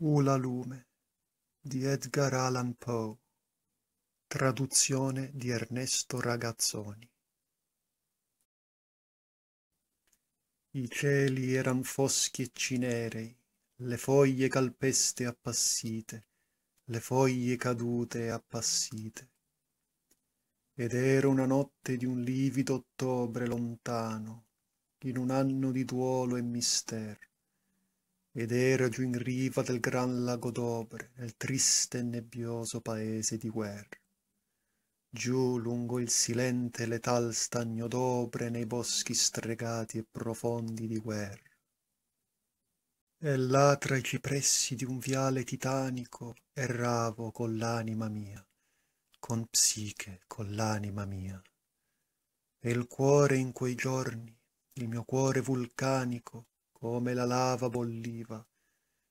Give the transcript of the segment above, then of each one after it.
Ula Lume di Edgar Allan Poe Traduzione di Ernesto Ragazzoni I cieli eran foschi e cinerei, le foglie calpeste appassite, le foglie cadute appassite. Ed era una notte di un livido ottobre lontano, in un anno di duolo e mistero ed era giù in riva del gran lago d'Obre, nel triste e nebbioso paese di guerra. Giù lungo il silente e letal stagno d'Obre nei boschi stregati e profondi di guerra. E là tra i cipressi di un viale titanico erravo con l'anima mia, con psiche, con l'anima mia. E il cuore in quei giorni, il mio cuore vulcanico, come la lava bolliva,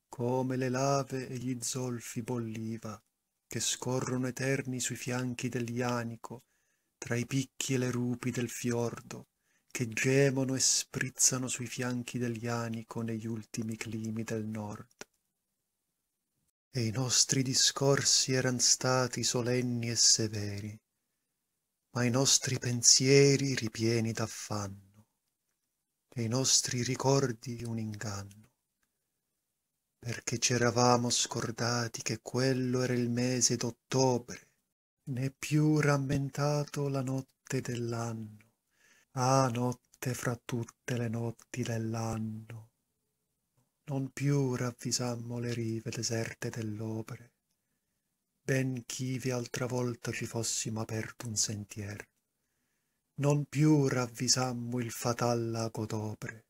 come le lave e gli zolfi bolliva, che scorrono eterni sui fianchi dell'Ianico, tra i picchi e le rupi del fiordo, che gemono e sprizzano sui fianchi dell'Ianico negli ultimi climi del nord. E i nostri discorsi erano stati solenni e severi, ma i nostri pensieri ripieni d'affanno i nostri ricordi un inganno, perché c'eravamo scordati che quello era il mese d'ottobre, né più rammentato la notte dell'anno, ah notte fra tutte le notti dell'anno. Non più ravvisammo le rive deserte dell'opere, ben chivi altra volta ci fossimo aperto un sentiero non più ravvisammo il fatal lago d'opre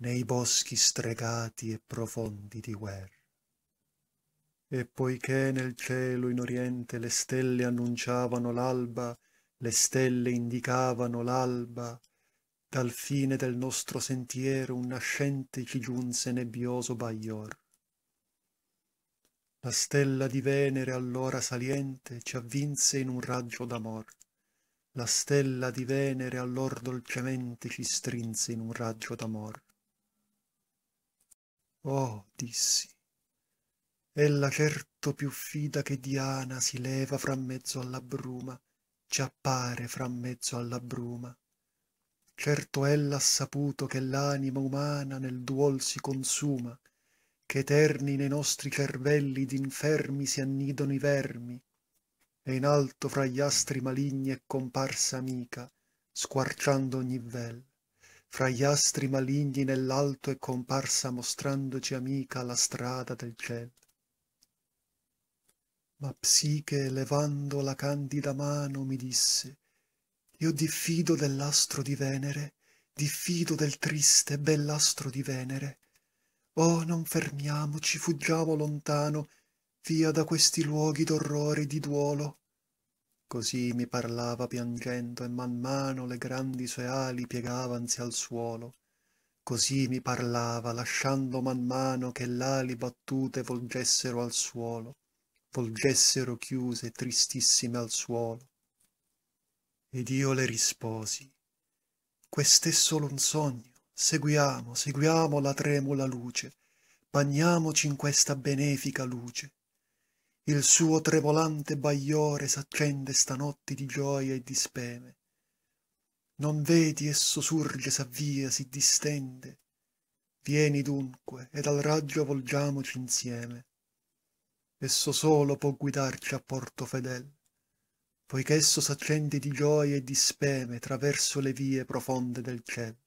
nei boschi stregati e profondi di guerra e poiché nel cielo in oriente le stelle annunciavano l'alba le stelle indicavano l'alba dal fine del nostro sentiero un nascente ci giunse nebbioso baglior la stella di venere allora saliente ci avvinse in un raggio d'amor la stella di venere allor dolcemente ci strinse in un raggio d'amor oh dissi ella certo più fida che diana si leva fra mezzo alla bruma ci appare fra mezzo alla bruma certo ella ha saputo che l'anima umana nel duol si consuma che eterni nei nostri cervelli d'infermi si annidano i vermi e in alto fra gli astri maligni è comparsa amica, squarciando ogni vel. Fra gli astri maligni nell'alto è comparsa mostrandoci amica la strada del ciel. Ma Psiche, levando la candida mano, mi disse, io diffido dell'astro di Venere, diffido del triste bell'astro di Venere. Oh, non fermiamoci, fuggiamo lontano, via da questi luoghi d'orrore e di duolo. Così mi parlava piangendo e man mano le grandi sue ali piegavansi al suolo. Così mi parlava lasciando man mano che l'ali battute volgessero al suolo, volgessero chiuse tristissime al suolo. Ed io le risposi, quest'è solo un sogno, seguiamo, seguiamo la tremula luce, bagniamoci in questa benefica luce il suo trevolante bagliore s'accende stanotte di gioia e di speme. Non vedi esso surge, s'avvia, si distende. Vieni dunque, ed al raggio volgiamoci insieme. Esso solo può guidarci a porto fedel, poiché esso s'accende di gioia e di speme traverso le vie profonde del ciel.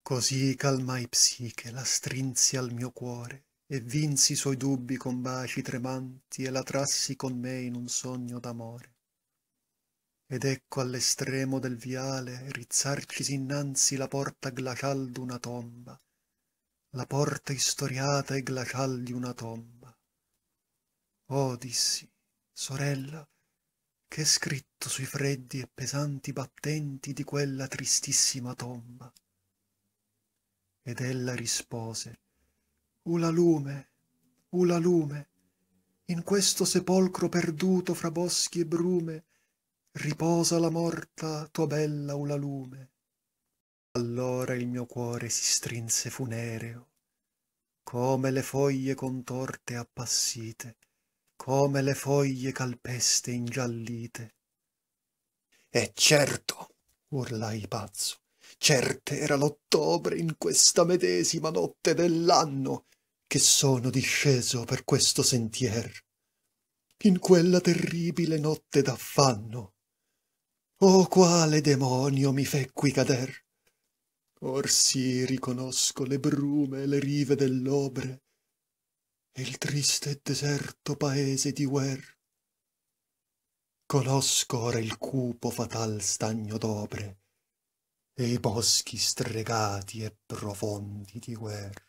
Così calmai psiche, la strinsi al mio cuore, e vinsi i suoi dubbi con baci tremanti e la trassi con me in un sogno d'amore. Ed ecco all'estremo del viale rizzarcisi innanzi la porta glacial d'una tomba, la porta istoriata e glacial di una tomba. Oh, dissi, sorella, che è scritto sui freddi e pesanti battenti di quella tristissima tomba? Ed ella rispose, Ula lume, ula lume, in questo sepolcro perduto fra boschi e brume, riposa la morta tua bella ula lume. Allora il mio cuore si strinse funereo, come le foglie contorte appassite, come le foglie calpeste ingiallite. E certo, urlai pazzo, certe era l'ottobre in questa medesima notte dell'anno che sono disceso per questo sentier. In quella terribile notte d'affanno. Oh, quale demonio mi fe qui cader! Or sì riconosco le brume e le rive dell'obre, e il triste e deserto paese di Wer. Conosco ora il cupo fatal stagno d'obre, e i boschi stregati e profondi di guerra.